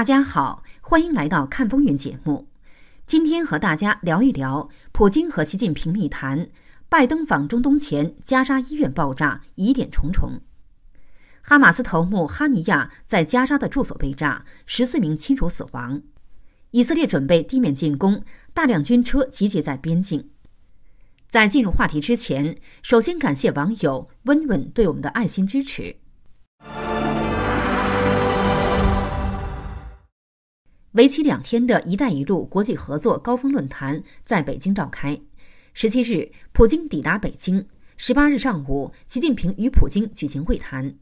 大家好，欢迎来到看风云节目。今天和大家聊一聊普京和习近平密谈，拜登访中东前加沙医院爆炸疑点重重，哈马斯头目哈尼亚在加沙的住所被炸，十四名亲属死亡，以色列准备地面进攻，大量军车集结在边境。在进入话题之前，首先感谢网友温温对我们的爱心支持。为期两天的一带一路国际合作高峰论坛在北京召开。十七日，普京抵达北京。十八日上午，习近平与普京举行会谈。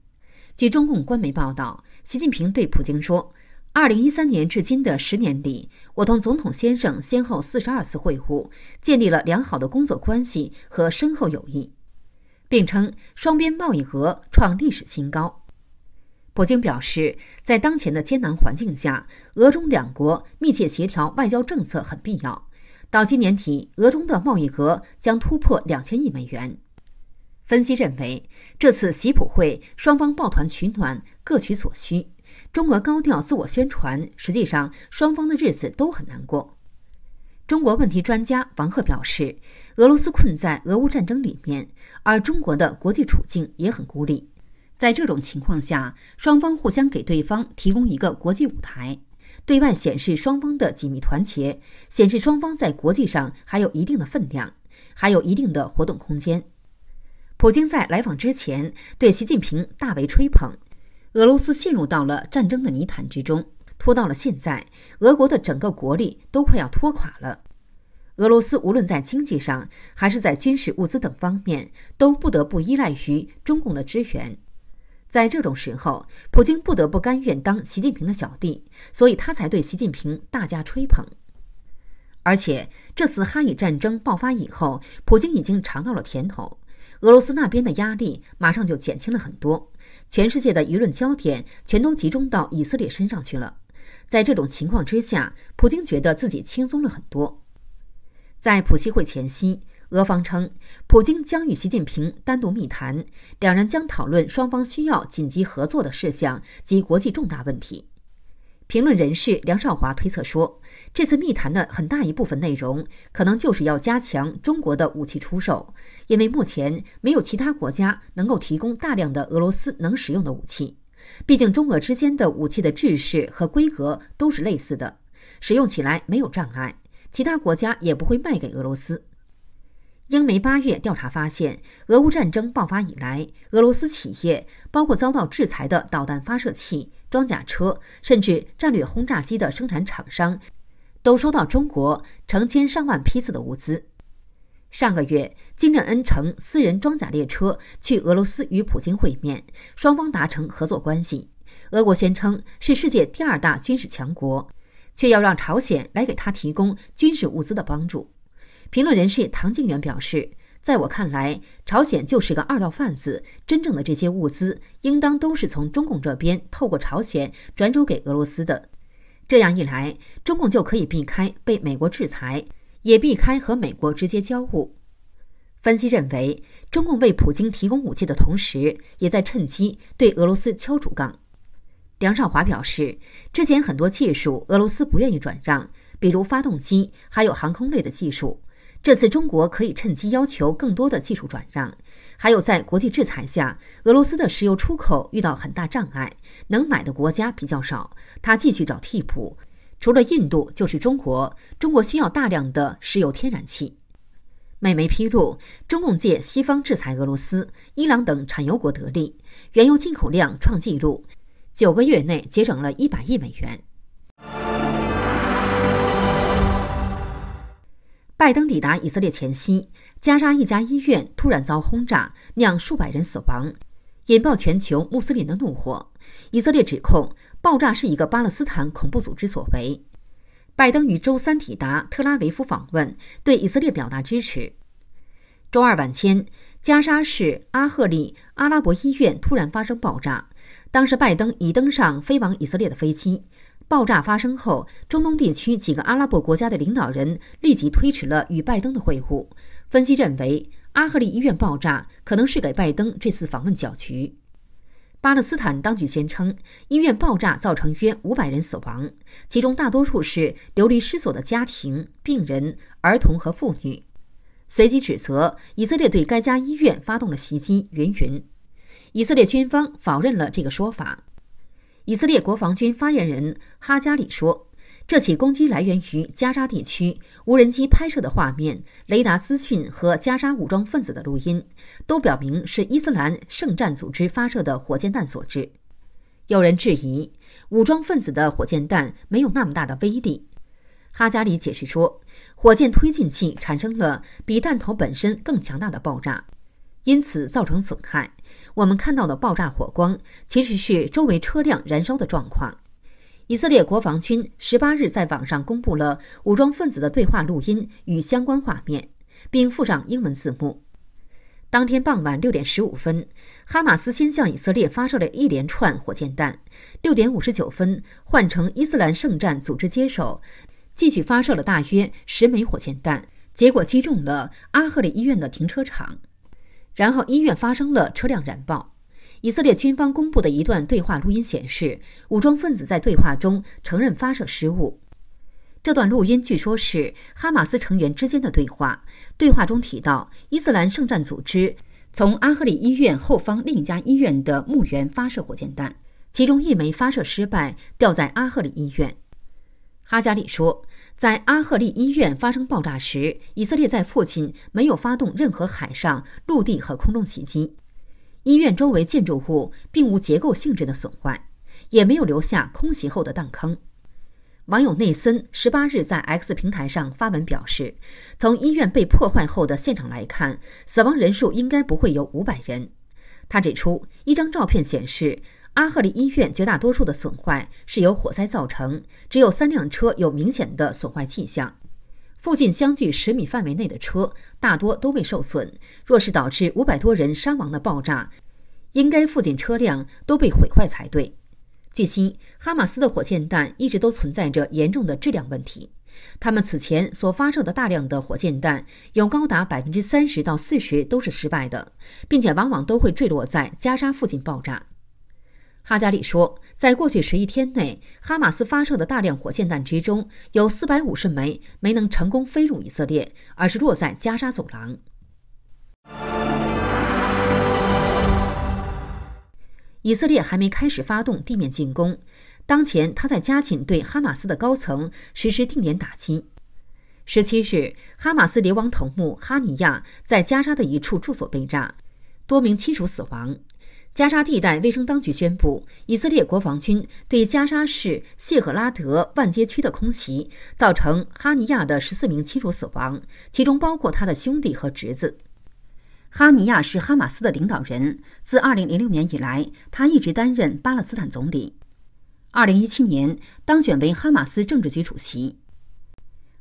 据中共官媒报道，习近平对普京说：“二零一三年至今的十年里，我同总统先生先后四十二次会晤，建立了良好的工作关系和深厚友谊，并称双边贸易额创历史新高。”普京表示，在当前的艰难环境下，俄中两国密切协调外交政策很必要。到今年底，俄中的贸易额将突破两千亿美元。分析认为，这次习普会双方抱团取暖，各取所需。中俄高调自我宣传，实际上双方的日子都很难过。中国问题专家王贺表示，俄罗斯困在俄乌战争里面，而中国的国际处境也很孤立。在这种情况下，双方互相给对方提供一个国际舞台，对外显示双方的紧密团结，显示双方在国际上还有一定的分量，还有一定的活动空间。普京在来访之前对习近平大为吹捧。俄罗斯陷入到了战争的泥潭之中，拖到了现在，俄国的整个国力都快要拖垮了。俄罗斯无论在经济上还是在军事物资等方面，都不得不依赖于中共的支援。在这种时候，普京不得不甘愿当习近平的小弟，所以他才对习近平大加吹捧。而且，这次哈以战争爆发以后，普京已经尝到了甜头，俄罗斯那边的压力马上就减轻了很多，全世界的舆论焦点全都集中到以色列身上去了。在这种情况之下，普京觉得自己轻松了很多。在普希会前夕。俄方称，普京将与习近平单独密谈，两人将讨论双方需要紧急合作的事项及国际重大问题。评论人士梁少华推测说，这次密谈的很大一部分内容，可能就是要加强中国的武器出售，因为目前没有其他国家能够提供大量的俄罗斯能使用的武器。毕竟，中俄之间的武器的制式和规格都是类似的，使用起来没有障碍，其他国家也不会卖给俄罗斯。英媒八月调查发现，俄乌战争爆发以来，俄罗斯企业，包括遭到制裁的导弹发射器、装甲车，甚至战略轰炸机的生产厂商，都收到中国成千上万批次的物资。上个月，金正恩乘私人装甲列车去俄罗斯与普京会面，双方达成合作关系。俄国宣称是世界第二大军事强国，却要让朝鲜来给他提供军事物资的帮助。评论人士唐静远表示：“在我看来，朝鲜就是个二道贩子。真正的这些物资，应当都是从中共这边透过朝鲜转走给俄罗斯的。这样一来，中共就可以避开被美国制裁，也避开和美国直接交恶。”分析认为，中共为普京提供武器的同时，也在趁机对俄罗斯敲竹杠。梁少华表示：“之前很多技术，俄罗斯不愿意转让，比如发动机，还有航空类的技术。”这次中国可以趁机要求更多的技术转让，还有在国际制裁下，俄罗斯的石油出口遇到很大障碍，能买的国家比较少，他继续找替补，除了印度就是中国，中国需要大量的石油天然气。美媒披露，中共借西方制裁俄罗斯、伊朗等产油国得利，原油进口量创纪录，九个月内节省了一百亿美元。拜登抵达以色列前夕，加沙一家医院突然遭轰炸，酿数百人死亡，引爆全球穆斯林的怒火。以色列指控爆炸是一个巴勒斯坦恐怖组织所为。拜登于周三抵达特拉维夫访问，对以色列表达支持。周二晚间，加沙市阿赫利阿拉伯医院突然发生爆炸，当时拜登已登上飞往以色列的飞机。爆炸发生后，中东地区几个阿拉伯国家的领导人立即推迟了与拜登的会晤。分析认为，阿赫利医院爆炸可能是给拜登这次访问搅局。巴勒斯坦当局宣称，医院爆炸造成约五百人死亡，其中大多数是流离失所的家庭、病人、儿童和妇女。随即指责以色列对该家医院发动了袭击，云云。以色列军方否认了这个说法。以色列国防军发言人哈加里说：“这起攻击来源于加沙地区无人机拍摄的画面、雷达资讯和加沙武装分子的录音，都表明是伊斯兰圣战组织发射的火箭弹所致。”有人质疑，武装分子的火箭弹没有那么大的威力。哈加里解释说：“火箭推进器产生了比弹头本身更强大的爆炸。”因此造成损害。我们看到的爆炸火光，其实是周围车辆燃烧的状况。以色列国防军十八日在网上公布了武装分子的对话录音与相关画面，并附上英文字幕。当天傍晚六点十五分，哈马斯先向以色列发射了一连串火箭弹；六点五十九分，换成伊斯兰圣战组织接手，继续发射了大约十枚火箭弹，结果击中了阿赫里医院的停车场。然后医院发生了车辆燃爆。以色列军方公布的一段对话录音显示，武装分子在对话中承认发射失误。这段录音据说是哈马斯成员之间的对话。对话中提到，伊斯兰圣战组织从阿赫里医院后方另一家医院的墓园发射火箭弹，其中一枚发射失败，掉在阿赫里医院。哈加里说。在阿赫利医院发生爆炸时，以色列在附近没有发动任何海上、陆地和空中袭击。医院周围建筑物并无结构性质的损坏，也没有留下空袭后的弹坑。网友内森十八日在 X 平台上发文表示，从医院被破坏后的现场来看，死亡人数应该不会有五百人。他指出，一张照片显示。阿赫利医院绝大多数的损坏是由火灾造成，只有三辆车有明显的损坏迹象。附近相距十米范围内的车大多都被受损。若是导致五百多人伤亡的爆炸，应该附近车辆都被毁坏才对。据悉，哈马斯的火箭弹一直都存在着严重的质量问题，他们此前所发射的大量的火箭弹，有高达百分之三十到四十都是失败的，并且往往都会坠落在加沙附近爆炸。哈加里说，在过去十一天内，哈马斯发射的大量火箭弹之中，有450枚没能成功飞入以色列，而是落在加沙走廊。以色列还没开始发动地面进攻，当前他在加紧对哈马斯的高层实施定点打击。十七日，哈马斯流王头目哈尼亚在加沙的一处住所被炸，多名亲属死亡。加沙地带卫生当局宣布，以色列国防军对加沙市谢赫拉德万街区的空袭造成哈尼亚的十四名亲属死亡，其中包括他的兄弟和侄子。哈尼亚是哈马斯的领导人，自2006年以来，他一直担任巴勒斯坦总理。2017年当选为哈马斯政治局主席。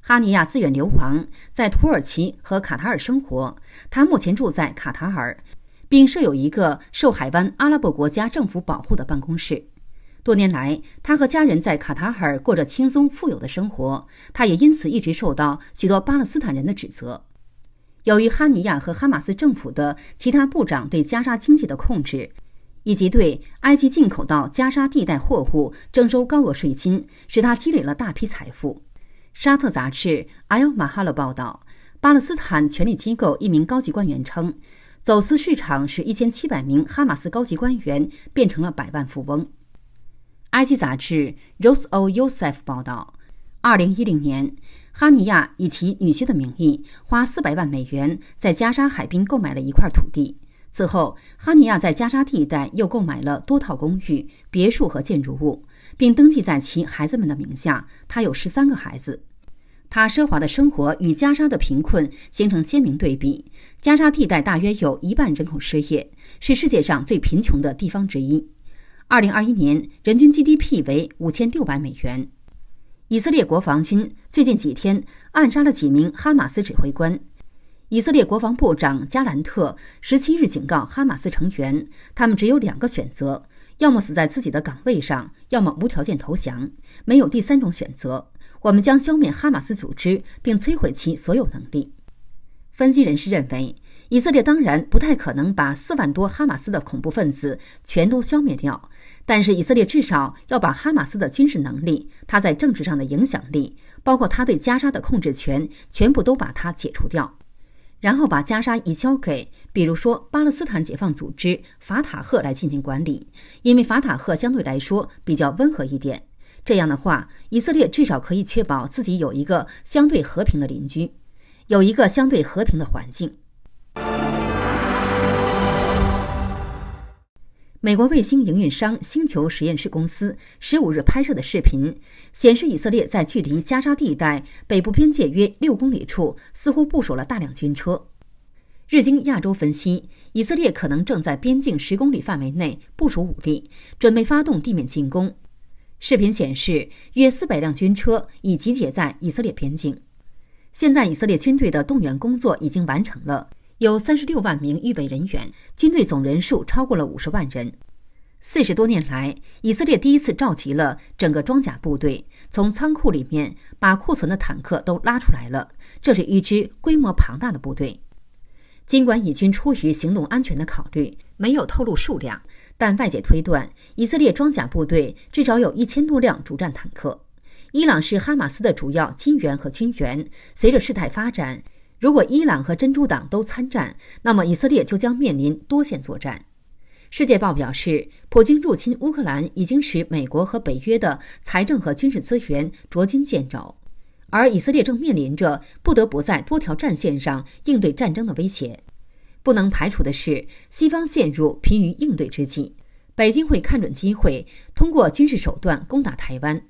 哈尼亚自愿流亡，在土耳其和卡塔尔生活，他目前住在卡塔尔。并设有一个受海湾阿拉伯国家政府保护的办公室。多年来，他和家人在卡塔尔过着轻松富有的生活，他也因此一直受到许多巴勒斯坦人的指责。由于哈尼亚和哈马斯政府的其他部长对加沙经济的控制，以及对埃及进口到加沙地带货物征收高额税金，使他积累了大批财富。沙特杂志《Al 马哈勒》报道，巴勒斯坦权力机构一名高级官员称。走私市场使一千七百名哈马斯高级官员变成了百万富翁。埃及杂志 Rose O Youssef 报道，二零一零年，哈尼亚以其女婿的名义花四百万美元在加沙海滨购买了一块土地。此后，哈尼亚在加沙地带又购买了多套公寓、别墅和建筑物，并登记在其孩子们的名下。他有十三个孩子，他奢华的生活与加沙的贫困形成鲜明对比。加沙地带大约有一半人口失业，是世界上最贫穷的地方之一。二零二一年，人均 GDP 为五千六百美元。以色列国防军最近几天暗杀了几名哈马斯指挥官。以色列国防部长加兰特十七日警告哈马斯成员，他们只有两个选择：要么死在自己的岗位上，要么无条件投降，没有第三种选择。我们将消灭哈马斯组织，并摧毁其所有能力。分析人士认为，以色列当然不太可能把四万多哈马斯的恐怖分子全都消灭掉，但是以色列至少要把哈马斯的军事能力、他在政治上的影响力，包括他对加沙的控制权，全部都把它解除掉，然后把加沙移交给，比如说巴勒斯坦解放组织法塔赫来进行管理，因为法塔赫相对来说比较温和一点。这样的话，以色列至少可以确保自己有一个相对和平的邻居。有一个相对和平的环境。美国卫星营运商星球实验室公司十五日拍摄的视频显示，以色列在距离加沙地带北部边界约六公里处，似乎部署了大量军车。日经亚洲分析，以色列可能正在边境十公里范围内部署武力，准备发动地面进攻。视频显示，约四百辆军车已集结在以色列边境。现在以色列军队的动员工作已经完成了，有三十六万名预备人员，军队总人数超过了五十万人。四十多年来，以色列第一次召集了整个装甲部队，从仓库里面把库存的坦克都拉出来了。这是一支规模庞大的部队。尽管以军出于行动安全的考虑没有透露数量，但外界推断，以色列装甲部队至少有一千多辆主战坦克。伊朗是哈马斯的主要金援和军援。随着事态发展，如果伊朗和珍珠党都参战，那么以色列就将面临多线作战。世界报表示，普京入侵乌克兰已经使美国和北约的财政和军事资源捉襟见肘，而以色列正面临着不得不在多条战线上应对战争的威胁。不能排除的是，西方陷入疲于应对之际，北京会看准机会，通过军事手段攻打台湾。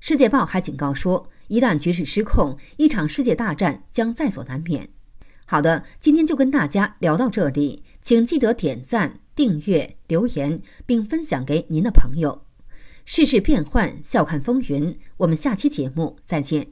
世界报还警告说，一旦局势失控，一场世界大战将在所难免。好的，今天就跟大家聊到这里，请记得点赞、订阅、留言，并分享给您的朋友。世事变幻，笑看风云。我们下期节目再见。